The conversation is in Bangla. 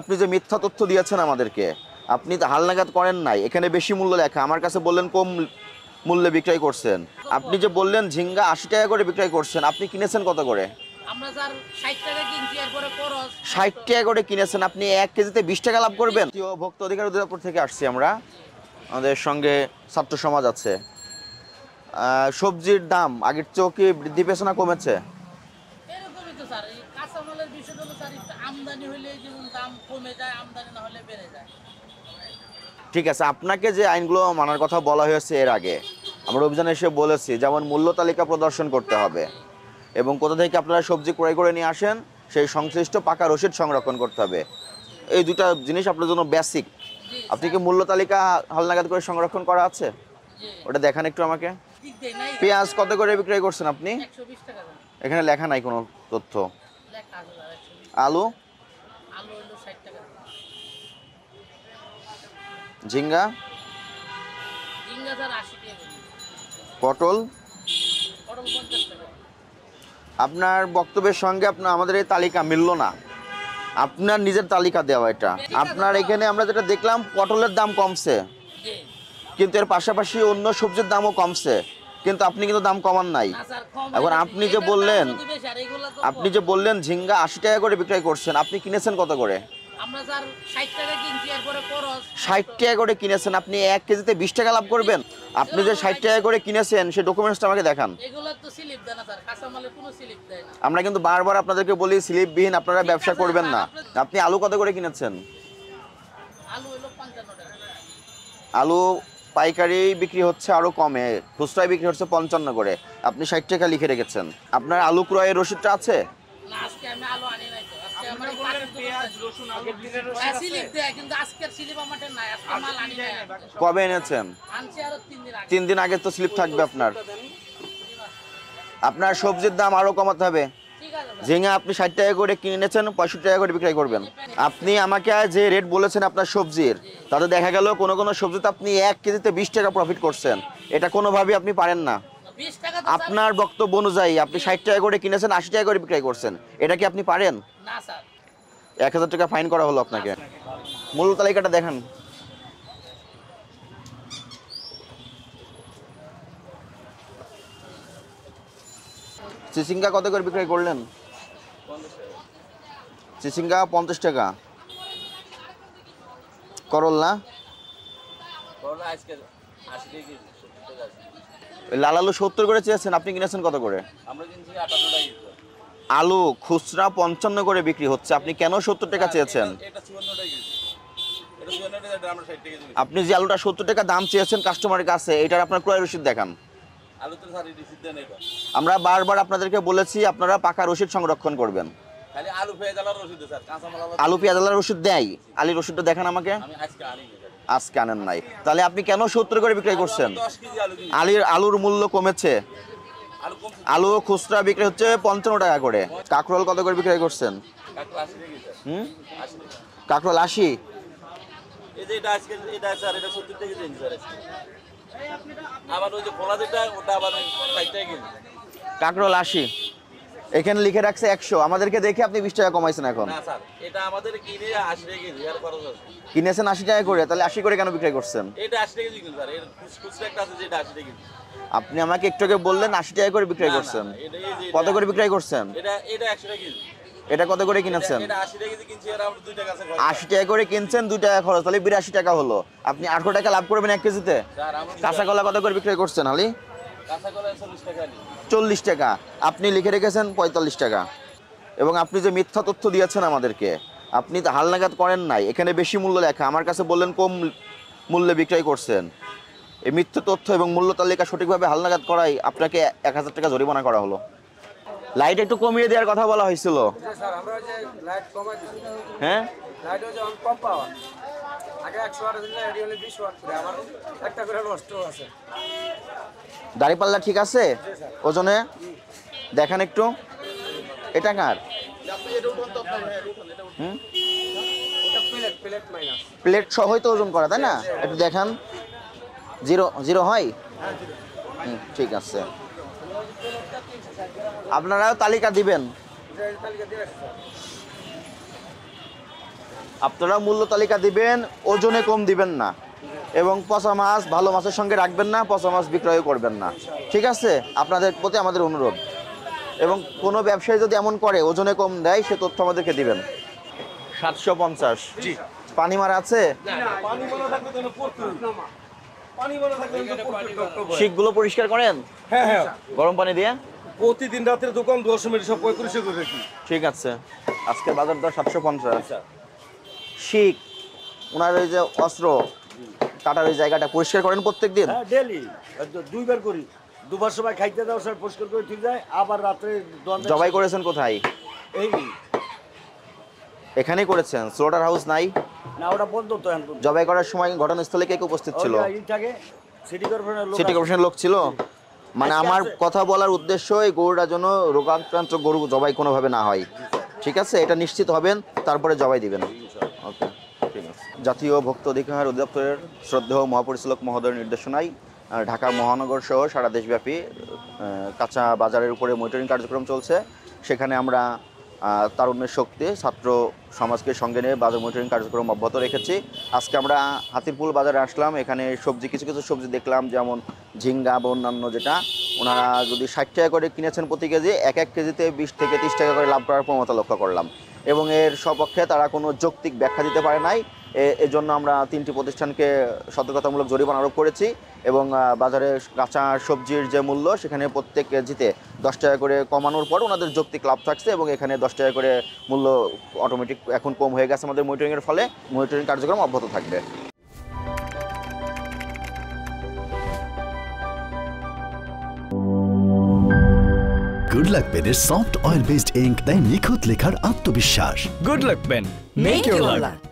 আপনি যে মিথ্যা তথ্য দিয়েছেন আমাদেরকে আপনি তো হালনাগাদ করেন নাই এখানে বেশি মূল্য লেখা আমার কাছে বললেন কম মূল্যে বিক্রয় করছেন আপনি যে বললেন ঝিঙ্গা আশি টাকা করে বিক্রয় করছেন আপনি কিনেছেন কত করে ষাট টাকা করে কিনেছেন আপনি এক কেজিতে বিশ টাকা লাভ করবেন ভক্ত অধিকার অধিদপ্তর থেকে আসছি আমরা আমাদের সঙ্গে ছাত্র সমাজ আছে সবজির দাম আগের চেয়েও কি বৃদ্ধি পেয়েছে না কমেছে স্যার এই কাঁচামালের হলো স্যার একটু আমদানি যেমন দাম কমে যায় আমদানি না হলে বেড়ে যায় ঠিক আছে আপনাকে যে আইনগুলো মানার কথা বলা হয়েছে এর আগে আমরা অভিযানে এসে বলেছি যেমন মূল্য তালিকা প্রদর্শন করতে হবে এবং কোথা থেকে আপনারা সবজি ক্রয় করে নিয়ে আসেন সেই সংশ্লিষ্ট পাকা রসিদ সংরক্ষণ করতে হবে এই দুটা জিনিস আপনার জন্য বেসিক আপনি কি মূল্য তালিকা হালনাগাদ করে সংরক্ষণ করা আছে ওটা দেখান একটু আমাকে পেঁয়াজ কত করে বিক্রয় করছেন আপনি এখানে লেখা নাই কোনো তথ্য আলু ঝিঙ্গা পটল আপনার বক্তব্যের সঙ্গে আপনার আমাদের এই তালিকা মিলল না আপনার নিজের তালিকা দেওয়া এটা আপনার এখানে আমরা যেটা দেখলাম পটলের দাম কমছে কিন্তু এর পাশাপাশি অন্য সবজির দামও কমছে কিন্তু আপনি কিন্তু দাম কমান নাই এখন আপনি যে বললেন আপনি যে বললেন ঝিঙ্গা আশি টাকা করে বিক্রয় করছেন আপনি কিনেছেন কত করে ষাট টাকা করে কিনেছেন আপনি এক কেজিতে বিশ টাকা লাভ করবেন আপনি যে ষাট টাকা করে কিনেছেন সেই ডকুমেন্টসটা আমাকে দেখান আমরা কিন্তু বারবার আপনাদেরকে বলি স্লিপবিহীন আপনারা ব্যবসা করবেন না আপনি আলু কত করে কিনেছেন আলু পাইকারি বিক্রি হচ্ছে আরও কমে খুচরায় বিক্রি হচ্ছে পঞ্চান্ন করে আপনি ষাট টাকা লিখে রেখেছেন আপনার আলু ক্রয়ের রসিদটা আছে হ্যাঁ, কবে এনেছেন তিন দিন আগে তো স্লিপ থাকবে আপনার আপনার সবজির দাম আরো কমাতে হবে ঝিঙা আপনি ষাট টাকা করে কিনে এনেছেন পঁয়ষট্টি টাকা করে বিক্রয় করবেন আপনি আমাকে যে রেট বলেছেন আপনার সবজির তাতে দেখা গেল কোনো কোনো সবজিতে আপনি এক কেজিতে বিশ টাকা প্রফিট করছেন এটা কোনোভাবেই আপনি পারেন না আপনার বক্তব্য অনুযায়ী আপনি ষাট টাকা করে কিনেছেন আশি টাকা করে বিক্রয় করছেন এটা কি আপনি পারেন এক হাজার টাকা ফাইন করা হলো আপনাকে মূল তালিকাটা দেখান চিচিঙ্গা কত করে বিক্রয় করলেন চিচিঙ্গা পঞ্চাশ টাকা করল্লা আলু সত্তর করে চেয়েছেন আপনি কিনেছেন কত করে আলু খুচরা পঞ্চান্ন করে বিক্রি হচ্ছে আপনি কেন সত্তর টাকা হ্যাঁ, চেয়েছেন আপনি যে আলুটা সত্তর টাকা দাম চেয়েছেন কাস্টমারের কাছে এটার আপনার ক্রয় রসিদ দেখান আমরা বারবার আপনাদেরকে বলেছি আপনারা পাকা রসিদ সংরক্ষণ করবেন আলু পেঁয়াজালার ওষুধ দেয় আলির ওষুধটা দেখান আমাকে আজকে আনেন নাই তাহলে আপনি কেন সত্তর করে বিক্রয় করছেন আলির আলুর মূল্য কমেছে আলু খুচরা বিক্রি হচ্ছে পঞ্চান্ন টাকা করে কাঁকরোল কত করে বিক্রয় করছেন কাঁকরোল আশি কাঁকরোল আশি এখানে লিখে রাখছে একশো আমাদেরকে দেখে আপনি বিশ টাকা কমাইছেন এখন কিনেছেন আশি টাকা করে তাহলে আশি করে কেন বিক্রয় করছেন আপনি আমাকে একটু আগে বললেন আশি টাকা করে বিক্রয় করছেন কত করে বিক্রয় করছেন এটা কত করে কিনেছেন আশি টাকা করে কিনছেন দুই টাকা খরচ তাহলে বিরাশি টাকা হলো আপনি আটশো টাকা লাভ করবেন এক কেজিতে কাঁচা কলা কত করে বিক্রয় করছেন হালি চল্লিশ টাকা আপনি লিখে রেখেছেন পঁয়তাল্লিশ টাকা এবং আপনি যে মিথ্যা তথ্য দিয়েছেন আমাদেরকে আপনি হালনাগাদ করেন নাই এখানে বেশি মূল্য লেখা আমার কাছে বললেন কম মূল্যে বিক্রয় করছেন এই মিথ্যা তথ্য এবং মূল্য তালিকা সঠিকভাবে হালনাগাদ করাই আপনাকে এক হাজার টাকা জরিমানা করা হলো লাইট একটু কমিয়ে দেওয়ার কথা বলা হয়েছিল আচ্ছা, হ্যাঁ দাঁড়িপাল্লা ঠিক আছে ওজনে দেখান একটু এটা কার প্লেট সহই তো ওজন করা তাই না একটু দেখান জিরো জিরো হয় হ্যাঁ, ঠিক আছে আপনারাও তালিকা দিবেন আপনারা মূল্য তালিকা দিবেন ওজনে কম দিবেন না এবং পচা মাছ ভালো মাছের সঙ্গে রাখবেন না পচা মাছ বিক্রয় করবেন না ঠিক আছে আপনাদের প্রতি আমাদের অনুরোধ এবং কোনো ব্যবসায়ী যদি এমন করে ওজনে কম দেয় সে তথ্য আমাদেরকে দিবেন সাতশো পঞ্চাশ পানি মারা আছে শিখগুলো পরিষ্কার করেন হ্যাঁ, হ্যাঁ। গরম পানি দিয়ে প্রতিদিন রাতের দোকান দশ মিনিট সব পঁয়ত্রিশে করে রাখি ঠিক আছে আজকে বাজার দর সাতশো পঞ্চাশ আচ্ছা। শিখ ওনার ওই যে অস্ত্র কাটার ওই জায়গাটা পরিষ্কার করেন প্রত্যেক দিন হ্যাঁ, ডেলি দুইবার করি দুবার সময় খাইতে দাও সব পরিষ্কার করে ঠিক যায় আবার রাত্রে জবাই করেছেন কোথায় এই এখানেই করেছেন স্লোটার হাউস নাই না ওটা বন্ধ তো জবাই করার সময় ঘটনাস্থলে কে কে উপস্থিত ছিল সিটি কর্পোরেশনের লোক ছিল মানে আমার কথা বলার উদ্দেশ্য এই গরুটা যেন রোগাক্রান্ত গরু জবাই কোনোভাবে না হয় ঠিক আছে এটা নিশ্চিত হবেন তারপরে জবাই দিবেন ওকে ঠিক আছে জাতীয় ভক্ত অধিকার অধিদপ্তরের শ্রদ্ধেয় মহাপরিচালক মহোদয়ের নির্দেশনায় ঢাকা মহানগর সহ সারা দেশব্যাপী কাঁচা বাজারের উপরে মনিটরিং কার্যক্রম চলছে সেখানে আমরা তারুণ্যের শক্তি ছাত্র সমাজকে সঙ্গে নিয়ে বাজার মনিটরিং কার্যক্রম অব্যাহত রেখেছি আজকে আমরা হাতিরপুল বাজারে আসলাম এখানে সবজি কিছু কিছু সবজি দেখলাম যেমন ঝিঙ্গা বা অন্যান্য যেটা ওনারা যদি ষাট টাকা করে কিনেছেন প্রতি কেজি এক এক কেজিতে বিশ থেকে তিরিশ টাকা করে লাভ করার ক্ষমতা লক্ষ্য করলাম এবং এর সপক্ষে তারা কোনো যৌক্তিক ব্যাখ্যা দিতে পারে নাই এজন্য আমরা তিনটি প্রতিষ্ঠানকে সতর্কতামূলক জরিমানা আরোপ করেছি এবং বাজারে কাঁচা সবজির যে মূল্য সেখানে প্রত্যেক কেজিতে দশ টাকা করে কমানোর পর ওনাদের যৌক্তিক লাভ থাকছে এবং এখানে দশ টাকা করে মূল্য অটোমেটিক এখন কম হয়ে গেছে আমাদের মনিটরিংয়ের ফলে মনিটরিং কার্যক্রম অব্যাহত থাকবে গুড লাক পেনের সফট অয়েল বেসড ইঙ্ক তাই নিখুঁত লেখার আত্মবিশ্বাস গুড লাক পেন মেক